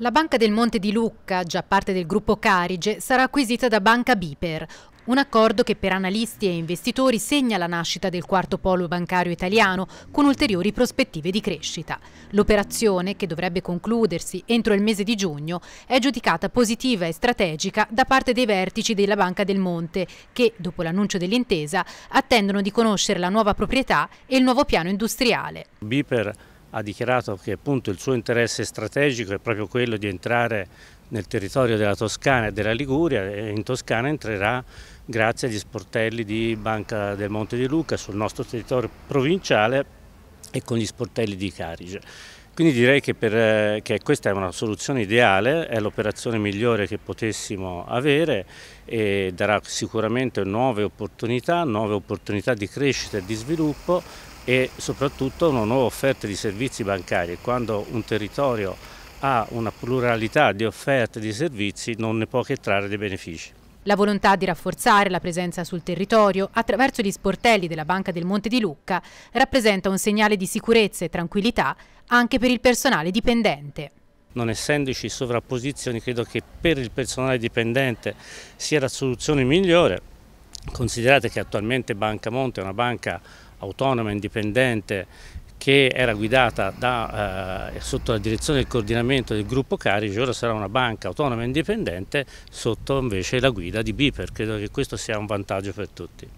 La Banca del Monte di Lucca, già parte del gruppo Carige, sarà acquisita da Banca Biper, un accordo che per analisti e investitori segna la nascita del quarto polo bancario italiano con ulteriori prospettive di crescita. L'operazione, che dovrebbe concludersi entro il mese di giugno, è giudicata positiva e strategica da parte dei vertici della Banca del Monte che, dopo l'annuncio dell'intesa, attendono di conoscere la nuova proprietà e il nuovo piano industriale. Biper ha dichiarato che appunto il suo interesse strategico è proprio quello di entrare nel territorio della Toscana e della Liguria e in Toscana entrerà grazie agli sportelli di Banca del Monte di Luca sul nostro territorio provinciale e con gli sportelli di Carige. Quindi direi che, per, eh, che, questa è una soluzione ideale, è l'operazione migliore che potessimo avere e darà sicuramente nuove opportunità, nuove opportunità di crescita e di sviluppo e soprattutto una nuova offerta di servizi bancari. Quando un territorio ha una pluralità di offerte di servizi non ne può che trarre dei benefici. La volontà di rafforzare la presenza sul territorio attraverso gli sportelli della Banca del Monte di Lucca rappresenta un segnale di sicurezza e tranquillità anche per il personale dipendente non essendoci sovrapposizioni, credo che per il personale dipendente sia la soluzione migliore. Considerate che attualmente Banca Monte è una banca autonoma, indipendente che era guidata da, eh, sotto la direzione e il coordinamento del gruppo Carige, ora sarà una banca autonoma e indipendente sotto invece la guida di Biper. Credo che questo sia un vantaggio per tutti.